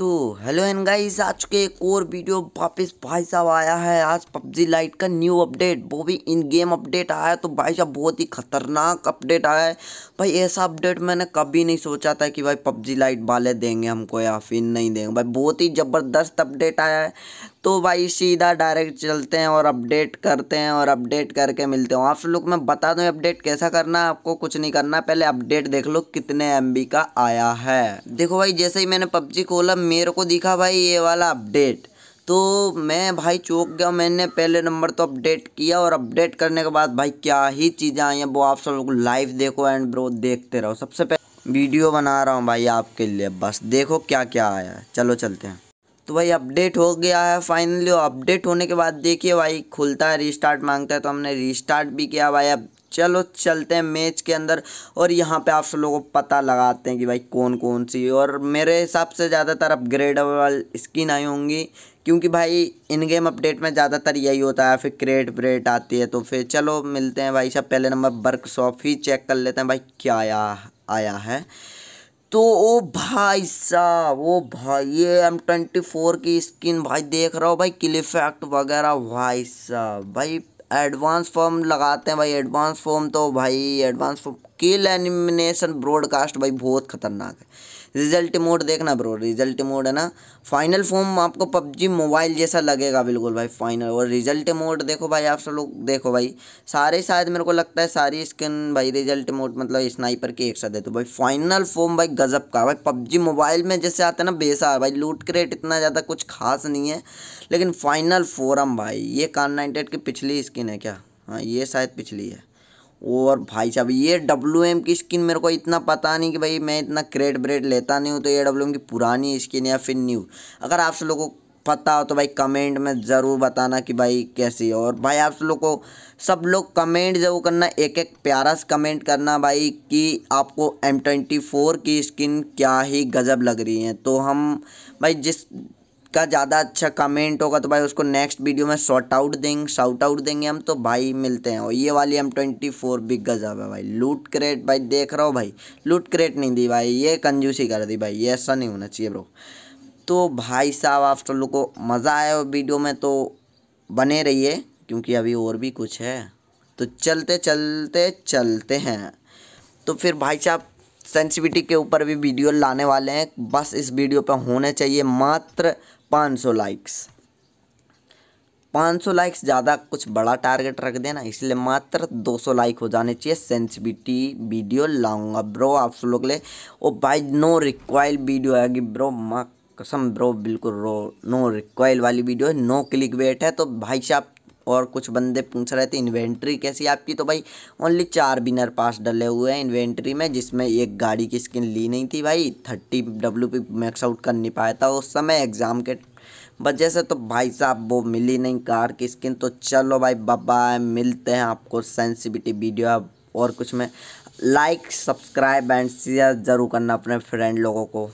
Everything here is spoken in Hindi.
तो हेलो एंड गाइस आज के एक और वीडियो वापस भाई साहब आया है आज पबजी लाइट का न्यू अपडेट वो भी इन गेम अपडेट आया तो भाई साहब बहुत ही खतरनाक अपडेट आया है भाई ऐसा अपडेट मैंने कभी नहीं सोचा था कि भाई पबजी लाइट वाले देंगे हमको या फिर नहीं देंगे भाई बहुत ही ज़बरदस्त अपडेट आया है तो भाई सीधा डायरेक्ट चलते हैं और अपडेट करते हैं और अपडेट करके मिलते हैं आप लोग मैं बता दूं अपडेट कैसा करना है आपको कुछ नहीं करना पहले अपडेट देख लो कितने एम का आया है देखो भाई जैसे ही मैंने पबजी खोला मेरे को दिखा भाई ये वाला अपडेट तो मैं भाई चौक गया मैंने पहले नंबर तो अपडेट किया और अपडेट करने के बाद भाई क्या ही चीज़ें आई हैं वो आप सब लोग लाइव देखो एंड ब्रो देखते रहो सबसे पहले वीडियो बना रहा हूँ भाई आपके लिए बस देखो क्या क्या आया है चलो चलते हैं तो भाई अपडेट हो गया है फाइनली अपडेट होने के बाद देखिए भाई खुलता है रिस्टार्ट मांगता है तो हमने रिस्टार्ट भी किया भाई अब चलो चलते हैं मैच के अंदर और यहाँ पे आप सब लोगों को पता लगाते हैं कि भाई कौन कौन सी और मेरे हिसाब से ज़्यादातर अपग्रेडेबल स्किन आई होंगी क्योंकि भाई इन गेम अपडेट में ज़्यादातर यही होता है फिर क्रेट ब्रेट आती है तो फिर चलो मिलते हैं भाई सब पहले नंबर वर्कशॉप ही चेक कर लेते हैं भाई क्या आया आया है तो ओ भाई साहब ओ भाई ये एम ट्वेंटी फोर की स्किन भाई देख रहा हो भाई किल इफेक्ट वगैरह भाई साहब भाई एडवांस फॉर्म लगाते हैं भाई एडवांस फॉर्म तो भाई advance form kill elimination broadcast भाई बहुत खतरनाक है रिजल्ट मोड देखना ब्रो रिजल्ट मोड है ना फाइनल फॉर्म आपको पबजी मोबाइल जैसा लगेगा बिल्कुल भाई फाइनल और रिजल्ट मोड देखो भाई आप सब लोग देखो भाई सारे शायद मेरे को लगता है सारी स्किन भाई रिजल्ट मोड मतलब स्नाइपर के एक साथ है तो भाई फाइनल फॉर्म भाई गजब का भाई पबजी मोबाइल में जैसे आता है ना बेसा भाई लूट क्रेट इतना ज़्यादा कुछ खास नहीं है लेकिन फाइनल फोरम भाई ये कान नाइनटेड की पिछली स्किन है क्या हाँ ये शायद पिछली है और भाई साहब ये डब्ल्यू एम की स्किन मेरे को इतना पता नहीं कि भाई मैं इतना क्रेड ब्रेड लेता नहीं हूँ तो ये डब्ल्यू एम की पुरानी स्किन या फिर न्यू अगर आप सब लोगों को पता हो तो भाई कमेंट में ज़रूर बताना कि भाई कैसी और भाई आप सब लोग को सब लोग कमेंट जरूर करना एक एक प्यारा से कमेंट करना भाई कि आपको एम ट्वेंटी फोर की स्किन क्या ही गजब लग रही है तो हम भाई जिस का ज़्यादा अच्छा कमेंट होगा तो भाई उसको नेक्स्ट वीडियो में शॉर्ट आउट देंगे शॉर्ट आउट देंगे हम तो भाई मिलते हैं और ये वाली एम ट्वेंटी फोर बिग गजब है भाई लूट क्रेट भाई देख रहा हो भाई लूट क्रेट नहीं दी भाई ये कंजूसी कर दी भाई ये ऐसा नहीं होना चाहिए ब्रो तो भाई साहब आप सब लोग को मज़ा आया वीडियो में तो बने रहिए क्योंकि अभी और भी कुछ है तो चलते चलते चलते हैं तो फिर भाई साहब सेंसिटिविटी के ऊपर भी वीडियो लाने वाले हैं बस इस वीडियो पर होने चाहिए मात्र 500 लाइक्स 500 लाइक्स ज़्यादा कुछ बड़ा टारगेट रख देना इसलिए मात्र 200 लाइक हो जाने चाहिए सेंसिबिटी वीडियो लाऊंगा ब्रो आप लोग ले ओ भाई नो रिक्वाइल वीडियो आएगी ब्रो माँ कसम ब्रो बिल्कुल रो नो रिक्वाइल वाली वीडियो है नो क्लिक वेट है तो भाई साहब और कुछ बंदे पूछ रहे थे इन्वेंट्री कैसी आपकी तो भाई ओनली चार बिनर पास डले हुए हैं इन्वेंट्री में जिसमें एक गाड़ी की स्किन ली नहीं थी भाई thirty W P max out कर नहीं पाया था उस समय एग्ज़ाम के वजह से तो भाई साहब वो मिली नहीं कार की स्किन तो चलो भाई बाबा मिलते हैं आपको सेंसिविटी वीडियो और कुछ में लाइक सब्सक्राइब एंड शेयर ज़रूर करना अपने फ्रेंड लोगों को